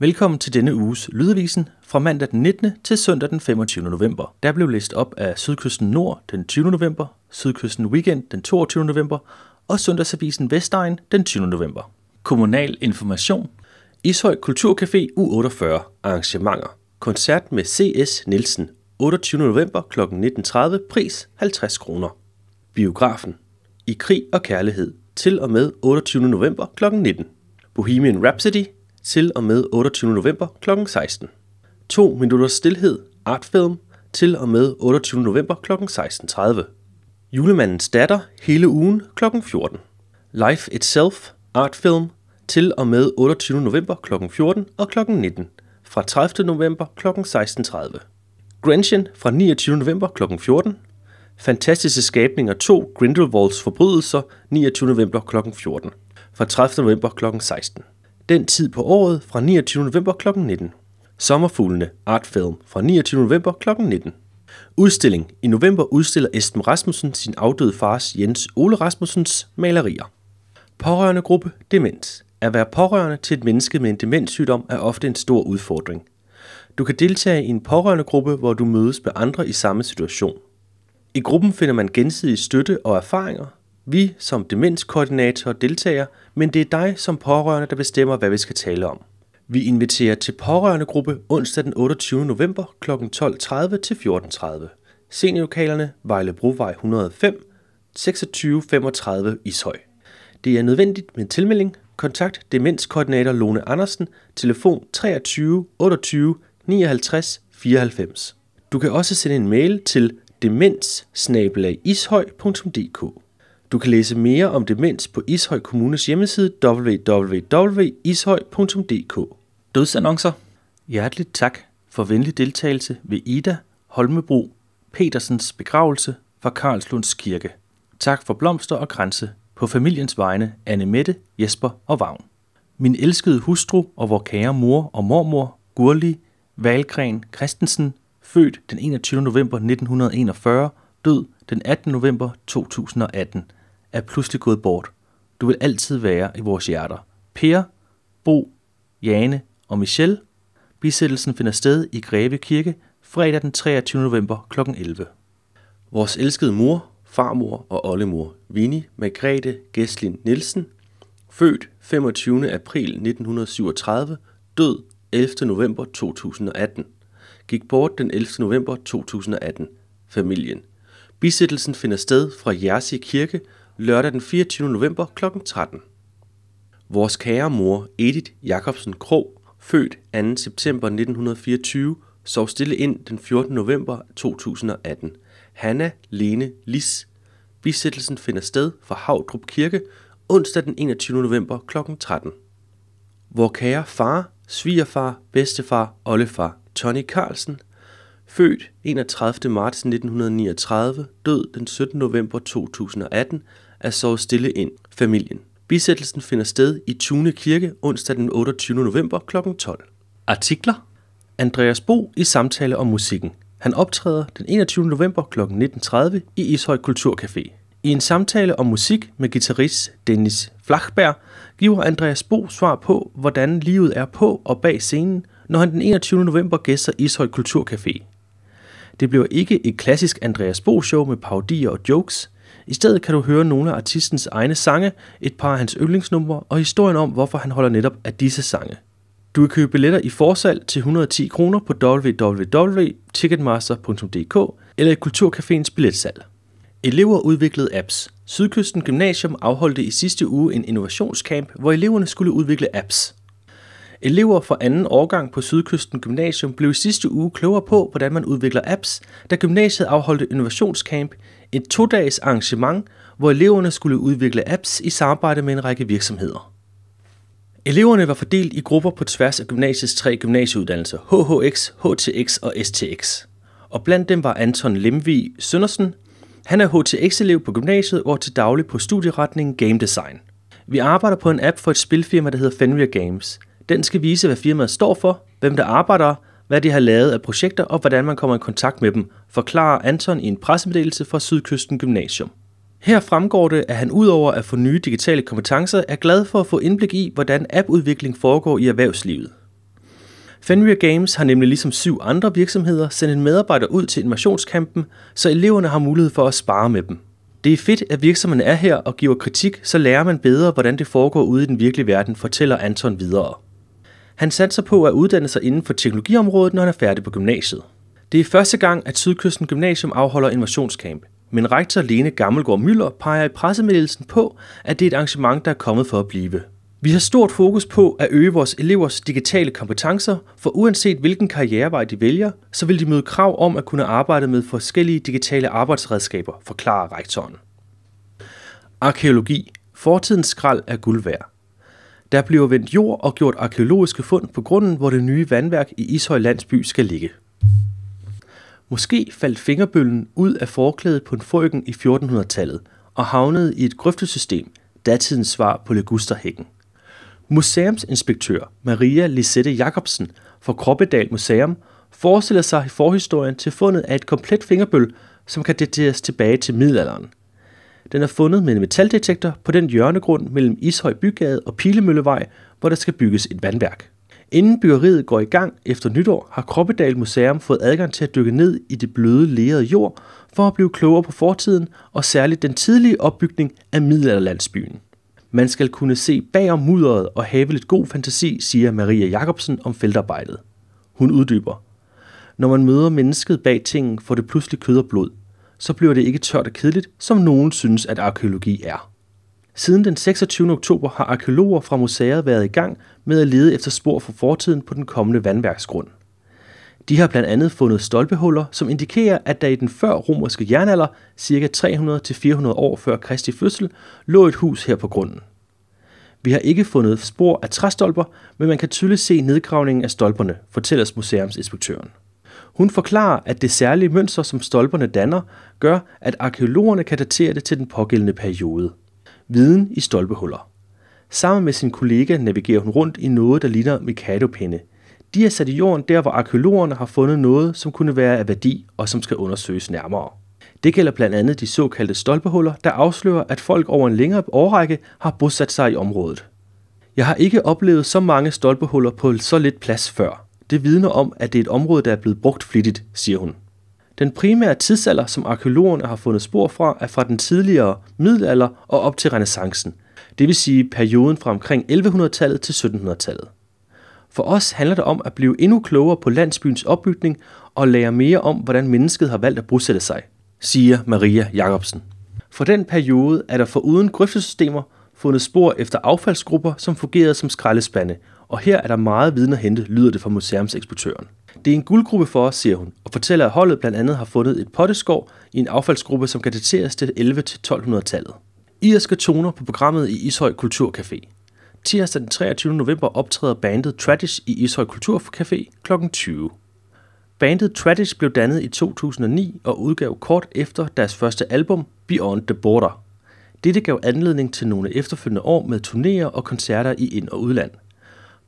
Velkommen til denne uges Lydavisen fra mandag den 19. til søndag den 25. november. Der blev læst op af Sydkysten Nord den 20. november, Sydkysten Weekend den 22. november og Søndagsavisen Vestegn den 20. november. Kommunal information. Ishøj Kulturcafé U48 arrangementer. Koncert med CS Nielsen 28. november kl. 19.30, pris 50 kroner. Biografen. I krig og kærlighed til og med 28. november kl. 19. Bohemian Rhapsody til og med 28. november kl. 16. 2 minutters stillhed, artfilm, til og med 28. november kl. 16.30. Julemandens datter hele ugen kl. 14. Life Itself, artfilm, til og med 28. november kl. 14 og kl. 19. Fra 30. november kl. 16.30. Grinchen fra 29. november kl. 14. Fantastiske skabninger 2 Grindelwalds forbrydelser 29. november kl. 14. Fra 30. november kl. 16 den tid på året fra 29. november kl. 19. Sommerfuglene Art Film fra 29. november kl. 19. Udstilling. I november udstiller Esben Rasmussen sin afdøde fars Jens Ole Rasmussens malerier. Pårørende gruppe Demens. At være pårørende til et menneske med en demenssygdom er ofte en stor udfordring. Du kan deltage i en pårørende gruppe, hvor du mødes med andre i samme situation. I gruppen finder man gensidig støtte og erfaringer, vi som demenskoordinator deltager, men det er dig som pårørende, der bestemmer, hvad vi skal tale om. Vi inviterer til pårørendegruppe onsdag den 28. november kl. 12.30 til 14.30. Seniorlokalerne Vejle Brovej 105 2635 Ishøj. Det er nødvendigt med tilmelding. Kontakt demenskoordinator Lone Andersen, telefon 23 28 59 94. Du kan også sende en mail til demens ishøjdk du kan læse mere om demens på Ishøj Kommunes hjemmeside www.ishøj.dk. Dødsannoncer. Hjerteligt tak for venlig deltagelse ved Ida Holmebro Petersens begravelse fra Karlslunds Kirke. Tak for blomster og grænse på familiens vegne Anne Mette, Jesper og Vagn. Min elskede hustru og vores kære mor og mormor, Gurli Valgren Christensen, født den 21. november 1941, død den 18. november 2018 er pludselig gået bort. Du vil altid være i vores hjerter. Per, Bo, Jane og Michelle. Bisættelsen finder sted i Greve Kirke fredag den 23. november kl. 11. Vores elskede mor, farmor og oldemor, Vini Margrethe Gæstlin Nielsen, født 25. april 1937, død 11. november 2018, gik bort den 11. november 2018. Familien. Bisættelsen finder sted fra Jersi Kirke lørdag den 24. november kl. 13. Vores kære mor, Edith Jacobsen Krog, født 2. september 1924, sov stille ind den 14. november 2018. Hanna Lene Lis. Bisættelsen finder sted fra Havdrup Kirke onsdag den 21. november kl. 13. Vores kære far, svigerfar, bedstefar, oldefar Tony Carlsen, født 31. marts 1939, død den 17. november 2018, at sove stille ind, familien. Bisættelsen finder sted i Tune Kirke onsdag den 28. november kl. 12. Artikler Andreas Bo i samtale om musikken. Han optræder den 21. november kl. 19.30 i Ishøj Kulturcafé. I en samtale om musik med guitarist Dennis Flachberg giver Andreas Bo svar på, hvordan livet er på og bag scenen, når han den 21. november gæster Ishøj Kulturcafé. Det bliver ikke et klassisk Andreas Bo-show med parodier og jokes – i stedet kan du høre nogle af artistens egne sange, et par af hans yndlingsnumre og historien om, hvorfor han holder netop af disse sange. Du kan købe billetter i forsalg til 110 kroner på www.ticketmaster.dk eller i Kulturcaféens billetsalg. Elever udviklede apps. Sydkysten Gymnasium afholdte i sidste uge en innovationscamp, hvor eleverne skulle udvikle apps. Elever fra anden årgang på Sydkysten Gymnasium blev i sidste uge klogere på, hvordan man udvikler apps, da gymnasiet afholdte innovationscamp et to-dages arrangement, hvor eleverne skulle udvikle apps i samarbejde med en række virksomheder. Eleverne var fordelt i grupper på tværs af gymnasiets tre gymnasieuddannelser, HHX, HTX og STX. Og blandt dem var Anton Lemvi Søndersen. Han er HTX-elev på gymnasiet og til daglig på studieretningen Game Design. Vi arbejder på en app for et spilfirma, der hedder Fenrir Games. Den skal vise, hvad firmaet står for, hvem der arbejder, hvad de har lavet af projekter og hvordan man kommer i kontakt med dem, forklarer Anton i en pressemeddelelse fra Sydkysten Gymnasium. Her fremgår det, at han udover at få nye digitale kompetencer, er glad for at få indblik i, hvordan appudvikling foregår i erhvervslivet. Fenrir Games har nemlig ligesom syv andre virksomheder sendt en medarbejder ud til innovationskampen, så eleverne har mulighed for at spare med dem. Det er fedt, at virksomheden er her og giver kritik, så lærer man bedre, hvordan det foregår ude i den virkelige verden, fortæller Anton videre. Han satser på at uddanne sig inden for teknologiområdet, når han er færdig på gymnasiet. Det er første gang, at Sydkysten Gymnasium afholder innovationscamp, men rektor Lene Gammelgaard Møller peger i pressemeddelelsen på, at det er et arrangement, der er kommet for at blive. Vi har stort fokus på at øge vores elevers digitale kompetencer, for uanset hvilken karrierevej de vælger, så vil de møde krav om at kunne arbejde med forskellige digitale arbejdsredskaber, forklarer rektoren. Arkeologi. Fortidens skrald er guld værd. Der bliver vendt jord og gjort arkeologiske fund på grunden, hvor det nye vandværk i Ishøj Landsby skal ligge. Måske faldt fingerbøllen ud af forklædet på en frøken i 1400-tallet og havnede i et grøftesystem, datidens svar på Legusterhækken. Museumsinspektør Maria Lisette Jacobsen fra Kroppedal Museum forestiller sig i forhistorien til fundet af et komplet fingerbøl, som kan dateres tilbage til middelalderen. Den er fundet med en metaldetektor på den hjørnegrund mellem Ishøj Bygade og Pilemøllevej, hvor der skal bygges et vandværk. Inden byggeriet går i gang efter nytår, har Kroppedal Museum fået adgang til at dykke ned i det bløde lerede jord for at blive klogere på fortiden og særligt den tidlige opbygning af middelalderlandsbyen. Man skal kunne se bag om mudderet og have lidt god fantasi, siger Maria Jacobsen om feltarbejdet. Hun uddyber. Når man møder mennesket bag tingen, får det pludselig kød og blod så bliver det ikke tørt og kedeligt, som nogen synes, at arkeologi er. Siden den 26. oktober har arkeologer fra museet været i gang med at lede efter spor fra fortiden på den kommende vandværksgrund. De har blandt andet fundet stolpehuller, som indikerer, at der i den før romerske jernalder, ca. 300-400 år før Kristi fødsel, lå et hus her på grunden. Vi har ikke fundet spor af træstolper, men man kan tydeligt se nedgravningen af stolperne, fortæller museumsinspektøren. Hun forklarer, at det særlige mønster, som stolperne danner, gør, at arkeologerne kan datere det til den pågældende periode. Viden i stolpehuller. Sammen med sin kollega navigerer hun rundt i noget, der ligner Mikado-pinde. De er sat i jorden der, hvor arkeologerne har fundet noget, som kunne være af værdi og som skal undersøges nærmere. Det gælder blandt andet de såkaldte stolpehuller, der afslører, at folk over en længere årrække har bosat sig i området. Jeg har ikke oplevet så mange stolpehuller på så lidt plads før – det vidner om, at det er et område, der er blevet brugt flittigt, siger hun. Den primære tidsalder, som arkeologerne har fundet spor fra, er fra den tidligere middelalder og op til renaissancen, det vil sige perioden fra omkring 1100-tallet til 1700-tallet. For os handler det om at blive endnu klogere på landsbyens opbygning og lære mere om, hvordan mennesket har valgt at bosætte sig, siger Maria Jacobsen. For den periode er der foruden grøftesystemer fundet spor efter affaldsgrupper, som fungerede som skraldespande – og her er der meget viden at hente, lyder det fra museumseksportøren. Det er en guldgruppe for os, siger hun, og fortæller, at holdet blandt andet har fundet et potteskår i en affaldsgruppe, som kan dateres til 11-1200-tallet. Irske toner på programmet i Ishøj Kulturcafé. Tirsdag den 23. november optræder bandet Tradish i Ishøj Kulturcafé kl. 20. Bandet Tradish blev dannet i 2009 og udgav kort efter deres første album, Beyond the Border. Dette gav anledning til nogle efterfølgende år med turnéer og koncerter i ind- og udland.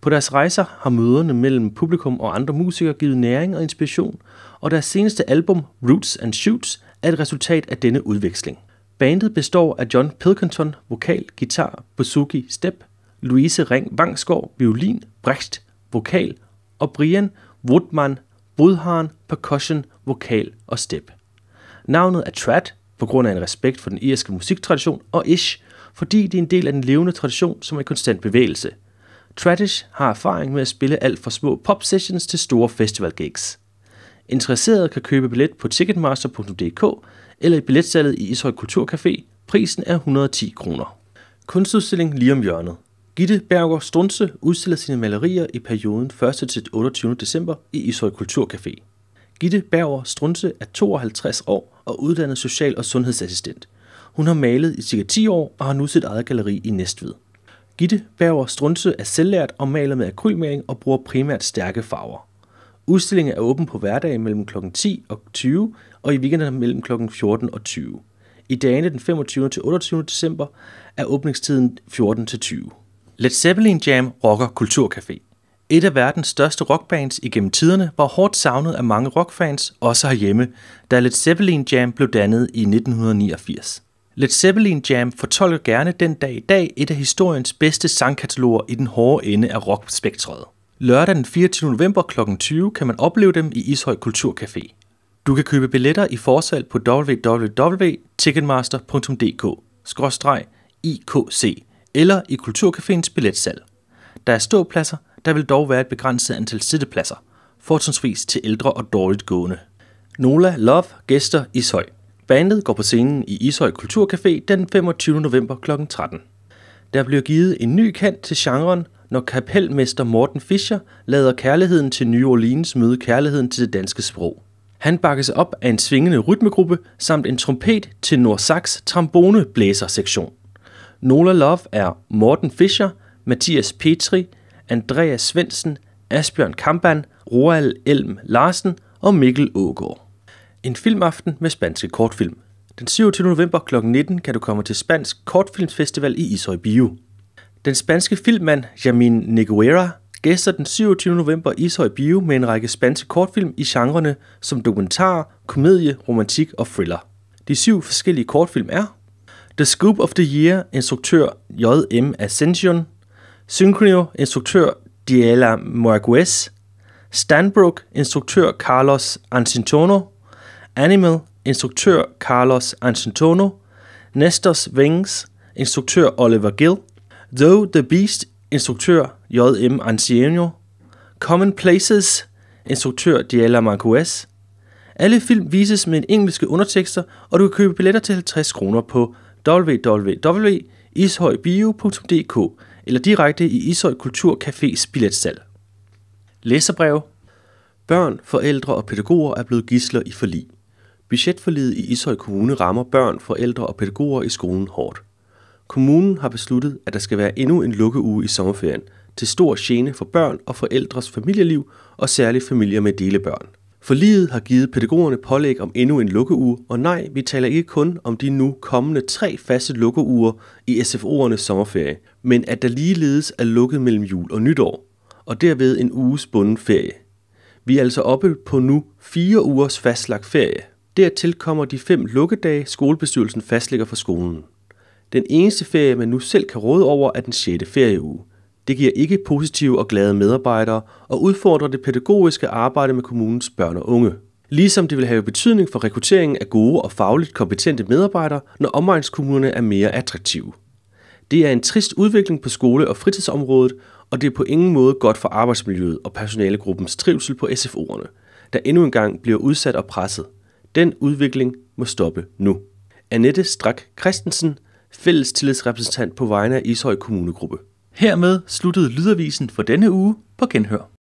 På deres rejser har møderne mellem publikum og andre musikere givet næring og inspiration, og deres seneste album, Roots and Shoots, er et resultat af denne udveksling. Bandet består af John Pilkington, vokal, guitar, Bosuki Step, Louise Ring Vangsgaard, violin, Brecht, vokal, og Brian Woodman, Bodharen, percussion, vokal og step. Navnet er Trad på grund af en respekt for den irske musiktradition, og Ish, fordi det er en del af den levende tradition, som er i konstant bevægelse – Tradish har erfaring med at spille alt fra små pop-sessions til store festival-gigs. Interesserede kan købe billet på ticketmaster.dk eller i billetsalget i Ishøj Kulturcafé. Prisen er 110 kroner. Kunstudstilling lige om hjørnet. Gitte Berger Strunse udstiller sine malerier i perioden 1. til 28. december i Ishøj Kulturcafé. Gitte Berger Strunse er 52 år og uddannet social- og sundhedsassistent. Hun har malet i cirka 10 år og har nu sit eget galeri i Næstved. Gitte Bauer Strunse er selvlært og maler med akrylmaling og bruger primært stærke farver. Udstillingen er åben på hverdage mellem kl. 10 og 20 og i weekenderne mellem kl. 14 og 20. I dagene den 25. til 28. december er åbningstiden 14 til 20. Led Zeppelin Jam rocker Kulturcafé. Et af verdens største rockbands igennem tiderne var hårdt savnet af mange rockfans, også herhjemme, da Led Zeppelin Jam blev dannet i 1989. Led Zeppelin Jam fortolker gerne den dag i dag et af historiens bedste sangkataloger i den hårde ende af rockspektret. Lørdag den 24. november kl. 20 kan man opleve dem i Ishøj Kulturcafé. Du kan købe billetter i forsalg på www.ticketmaster.dk-ikc eller i Kulturcaféens billetsal. Der er ståpladser, der vil dog være et begrænset antal sittepladser, fortrinsvis til ældre og dårligt gående. Nola Love gæster Ishøj. Bandet går på scenen i Ishøj Kulturcafé den 25. november kl. 13. Der bliver givet en ny kant til genren, når kapelmester Morten Fischer lader kærligheden til New Orleans møde kærligheden til det danske sprog. Han bakkes op af en svingende rytmegruppe samt en trompet til Nordsax tromboneblæsersektion. Nola Love er Morten Fischer, Mathias Petri, Andreas Svensen, Asbjørn Kampan, Roald Elm Larsen og Mikkel Ågaard. En filmaften med spanske kortfilm. Den 27. november kl. 19 kan du komme til Spansk Kortfilmsfestival i Ishøj Bio. Den spanske filmmand Jamin Neguera gæster den 27. november Ishøj Bio med en række spanske kortfilm i genrerne som dokumentar, komedie, romantik og thriller. De syv forskellige kortfilm er The Scoop of the Year, instruktør J.M. Ascension, Synchronio, instruktør Diela Marquez, Stanbrook, instruktør Carlos Ancintono, Animal, instruktør Carlos Ancentono, Nestor's Wings, instruktør Oliver Gill, Though the Beast, instruktør J.M. Anciano, Common Places, instruktør Diala Marquez. Alle film vises med engelske undertekster, og du kan købe billetter til 50 kroner på www.ishøjbio.dk eller direkte i Ishøj Kulturcafés billetsal. Læserbrev Børn, forældre og pædagoger er blevet gisler i forlig. Budgetforliget i Ishøj Kommune rammer børn, forældre og pædagoger i skolen hårdt. Kommunen har besluttet, at der skal være endnu en lukkeuge i sommerferien, til stor gene for børn og forældres familieliv og særligt familier med delebørn. Forliget har givet pædagogerne pålæg om endnu en lukkeuge, og nej, vi taler ikke kun om de nu kommende tre faste lukkeuger i SFO'ernes sommerferie, men at der ligeledes er lukket mellem jul og nytår, og derved en uges bunden ferie. Vi er altså oppe på nu fire ugers fastlagt ferie. Dertil kommer de fem lukkedage, skolebestyrelsen fastlægger for skolen. Den eneste ferie, man nu selv kan råde over, er den 6. ferieuge. Det giver ikke positive og glade medarbejdere og udfordrer det pædagogiske arbejde med kommunens børn og unge. Ligesom det vil have betydning for rekrutteringen af gode og fagligt kompetente medarbejdere, når omegnskommunerne er mere attraktive. Det er en trist udvikling på skole- og fritidsområdet, og det er på ingen måde godt for arbejdsmiljøet og personalegruppens trivsel på SFO'erne, der endnu engang bliver udsat og presset. Den udvikling må stoppe nu. Annette Strak Christensen, fælles tillidsrepræsentant på vegne af Ishøj Kommunegruppe. Hermed sluttede lydavisen for denne uge på genhør.